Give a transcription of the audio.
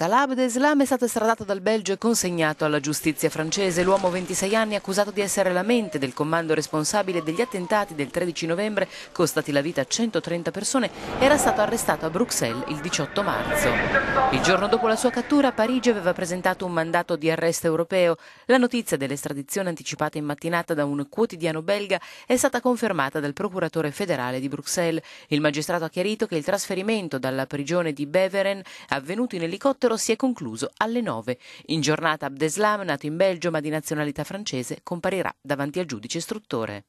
Salah Abdeslam è stato estradato dal Belgio e consegnato alla giustizia francese. L'uomo 26 anni accusato di essere la mente del comando responsabile degli attentati del 13 novembre, costati la vita a 130 persone, era stato arrestato a Bruxelles il 18 marzo. Il giorno dopo la sua cattura, Parigi aveva presentato un mandato di arresto europeo. La notizia dell'estradizione anticipata in mattinata da un quotidiano belga è stata confermata dal procuratore federale di Bruxelles. Il magistrato ha chiarito che il trasferimento dalla prigione di Beveren, avvenuto in elicottero, titolo si è concluso alle 9. In giornata Abdeslam, nato in Belgio ma di nazionalità francese, comparirà davanti al giudice istruttore.